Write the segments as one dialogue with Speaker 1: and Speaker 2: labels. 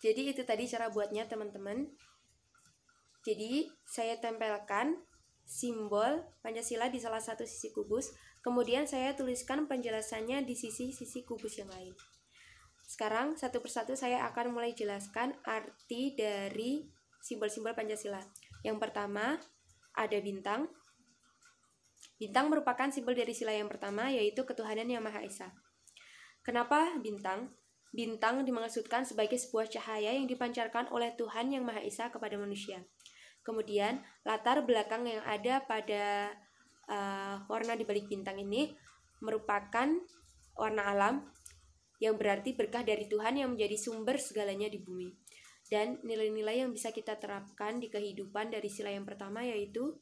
Speaker 1: Jadi itu tadi cara buatnya teman-teman. Jadi saya tempelkan simbol Pancasila di salah satu sisi kubus, kemudian saya tuliskan penjelasannya di sisi-sisi kubus yang lain. Sekarang satu persatu saya akan mulai jelaskan arti dari simbol-simbol Pancasila. Yang pertama ada bintang. Bintang merupakan simbol dari sila yang pertama yaitu ketuhanan yang Maha Esa. Kenapa bintang? Bintang dimaksudkan sebagai sebuah cahaya yang dipancarkan oleh Tuhan Yang Maha Esa kepada manusia. Kemudian, latar belakang yang ada pada uh, warna di balik bintang ini merupakan warna alam yang berarti berkah dari Tuhan yang menjadi sumber segalanya di bumi. Dan nilai-nilai yang bisa kita terapkan di kehidupan dari sila yang pertama yaitu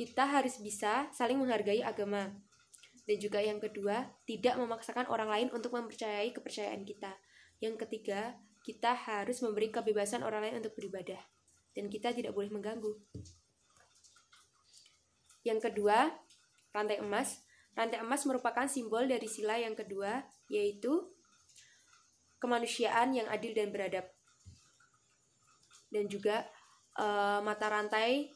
Speaker 1: kita harus bisa saling menghargai agama, dan juga yang kedua, tidak memaksakan orang lain untuk mempercayai kepercayaan kita. Yang ketiga, kita harus memberi kebebasan orang lain untuk beribadah. Dan kita tidak boleh mengganggu. Yang kedua, rantai emas. Rantai emas merupakan simbol dari sila yang kedua, yaitu kemanusiaan yang adil dan beradab. Dan juga e, mata rantai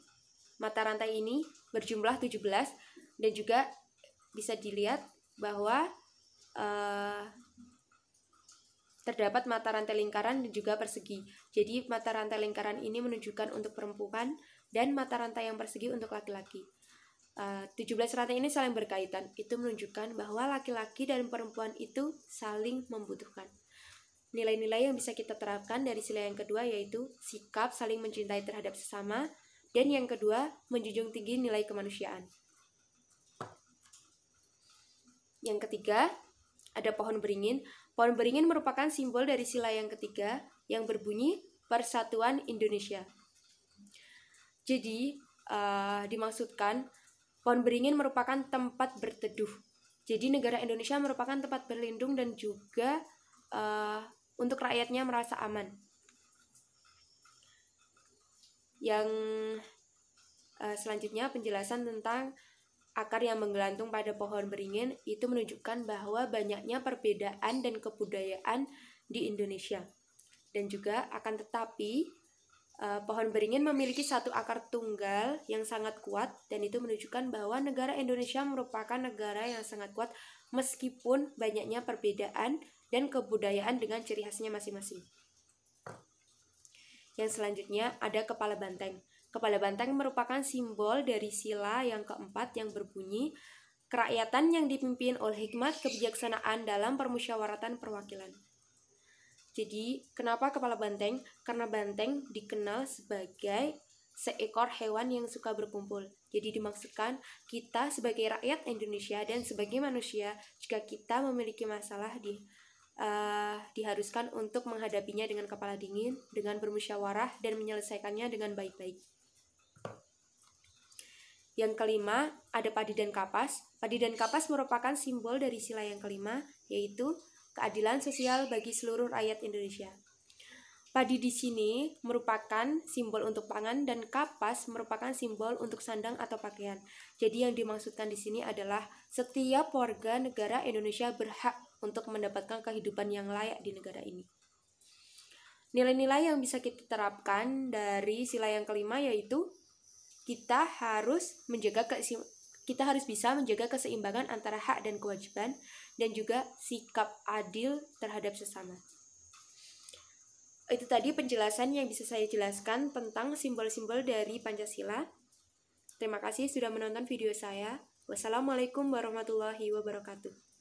Speaker 1: mata rantai ini berjumlah 17 dan juga bisa dilihat bahwa uh, terdapat mata rantai lingkaran dan juga persegi. Jadi mata rantai lingkaran ini menunjukkan untuk perempuan dan mata rantai yang persegi untuk laki-laki. Eh, uh, 17 rantai ini saling berkaitan. Itu menunjukkan bahwa laki-laki dan perempuan itu saling membutuhkan. Nilai-nilai yang bisa kita terapkan dari sila yang kedua yaitu sikap saling mencintai terhadap sesama dan yang kedua menjunjung tinggi nilai kemanusiaan. Yang ketiga, ada pohon beringin. Pohon beringin merupakan simbol dari sila yang ketiga yang berbunyi Persatuan Indonesia. Jadi, uh, dimaksudkan pohon beringin merupakan tempat berteduh. Jadi, negara Indonesia merupakan tempat berlindung dan juga uh, untuk rakyatnya merasa aman. Yang uh, selanjutnya penjelasan tentang akar yang menggelantung pada pohon beringin itu menunjukkan bahwa banyaknya perbedaan dan kebudayaan di Indonesia. Dan juga akan tetapi eh, pohon beringin memiliki satu akar tunggal yang sangat kuat dan itu menunjukkan bahwa negara Indonesia merupakan negara yang sangat kuat meskipun banyaknya perbedaan dan kebudayaan dengan ciri khasnya masing-masing. Yang selanjutnya ada kepala banteng. Kepala banteng merupakan simbol dari sila yang keempat yang berbunyi kerakyatan yang dipimpin oleh hikmat kebijaksanaan dalam permusyawaratan perwakilan. Jadi, kenapa kepala banteng? Karena banteng dikenal sebagai seekor hewan yang suka berkumpul. Jadi dimaksudkan kita sebagai rakyat Indonesia dan sebagai manusia jika kita memiliki masalah di uh, diharuskan untuk menghadapinya dengan kepala dingin, dengan bermusyawarah dan menyelesaikannya dengan baik-baik. Yang kelima, ada padi dan kapas. Padi dan kapas merupakan simbol dari sila yang kelima, yaitu keadilan sosial bagi seluruh rakyat Indonesia. Padi di sini merupakan simbol untuk pangan dan kapas merupakan simbol untuk sandang atau pakaian. Jadi yang dimaksudkan di sini adalah setiap warga negara Indonesia berhak untuk mendapatkan kehidupan yang layak di negara ini. Nilai-nilai yang bisa kita terapkan dari sila yang kelima yaitu kita harus menjaga kita harus bisa menjaga keseimbangan antara hak dan kewajiban dan juga sikap adil terhadap sesama. Itu tadi penjelasan yang bisa saya jelaskan tentang simbol-simbol dari Pancasila. Terima kasih sudah menonton video saya. Wassalamualaikum warahmatullahi wabarakatuh.